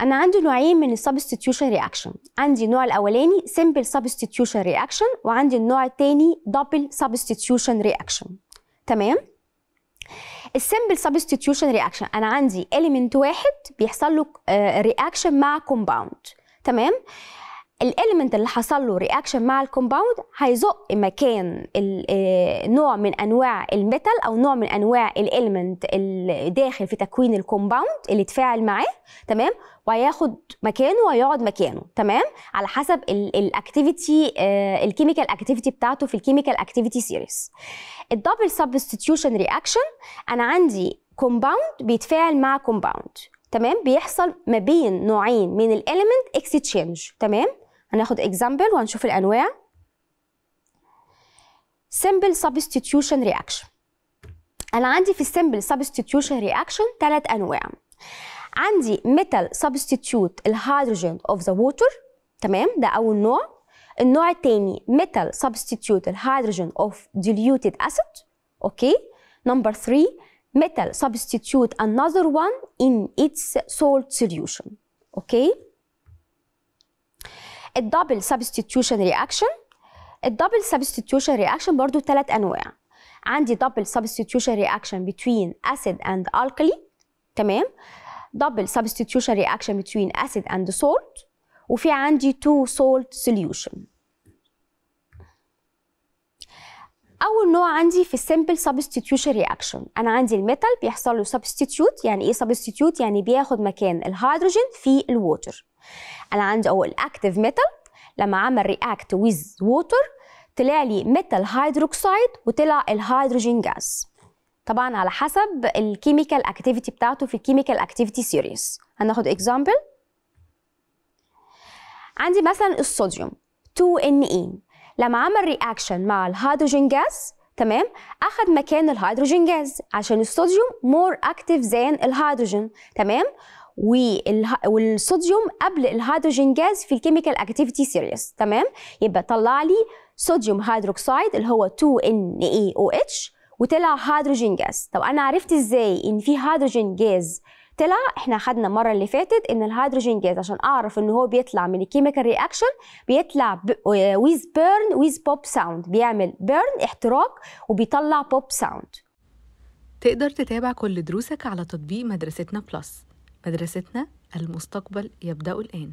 انا عندي نوعين من السبستيتيوشن رياكشن عندي النوع الاولاني سمبل سبستيتيوشن رياكشن وعندي النوع الثاني دبل سبستيتيوشن رياكشن تمام السمبل سبستيتيوشن رياكشن انا عندي اليمنت واحد بيحصل له رياكشن آه، مع كومباوند تمام الاليمنت اللي حصل له رياكشن مع الكومباوند هيزق مكان آه، نوع من انواع الميتال او نوع من انواع الاليمنت الداخل في تكوين الكومباوند اللي اتفاعل معاه تمام وهياخد مكانه ويقعد مكانه تمام على حسب الاكتيفيتي الكيميكال اكتيفيتي بتاعته في الكيميكال اكتيفيتي سيريز الدبل سبستيتيوشن رياكشن انا عندي كومباوند بيتفاعل مع كومباوند تمام بيحصل ما بين نوعين من الاليمنت اكستشينج تمام هناخد اكزامبل وهنشوف الانواع simple substitution reaction انا عندي في السمبل substitution reaction ثلاث انواع عندي metal substitute الهيدروجين of the water تمام ده اول نوع النوع الثاني metal substitute الهيدروجين of diluted acid اوكي نمبر 3 metal substitute another one in its salt solution اوكي الدبل سبستيتيوشن رياكشن الدبل سبستيتيوشن رياكشن برضو ثلاث انواع عندي دبل سبستيتيوشن رياكشن بين اسيد اند الكالي تمام دبل سبستيتيوشن رياكشن بين اسيد اند سولت وفي عندي تو سولت سوليوشن اول نوع عندي في السمبل سبستيتيوشن رياكشن انا عندي الميتال بيحصل له سبستيتيوت يعني ايه سبستيتيوت يعني بياخد مكان الهيدروجين في الووتر انا عندي اول الاكتيف ميتال لما عمل رياكت ويز ووتر طلع لي ميتال هيدروكسيد وطلع الهيدروجين جاز طبعا على حسب الكيميكال اكتيفيتي بتاعته في الكيميكال اكتيفيتي سيريز هناخد اكزامبل عندي مثلا الصوديوم 2Na e. لما عمل رياكشن مع الهيدروجين جاز تمام اخد مكان الهيدروجين جاز عشان الصوديوم مور اكتيف ذان الهيدروجين تمام والصوديوم قبل الهيدروجين جاز في الكيميكال اكتيفيتي سيريس تمام يبقى طلع لي صوديوم هيدروكسيد اللي هو 2NaOH وطلع هيدروجين جاز طب انا عرفت ازاي ان في هيدروجين جاز طلع احنا خدنا المره اللي فاتت ان الهيدروجين جاز عشان اعرف ان هو بيطلع من الكيميكال رياكشن بيطلع ويز بيرن ويز بوب ساوند بيعمل بيرن احتراق وبيطلع بوب ساوند تقدر تتابع كل دروسك على تطبيق مدرستنا بلس مدرستنا المستقبل يبدأ الآن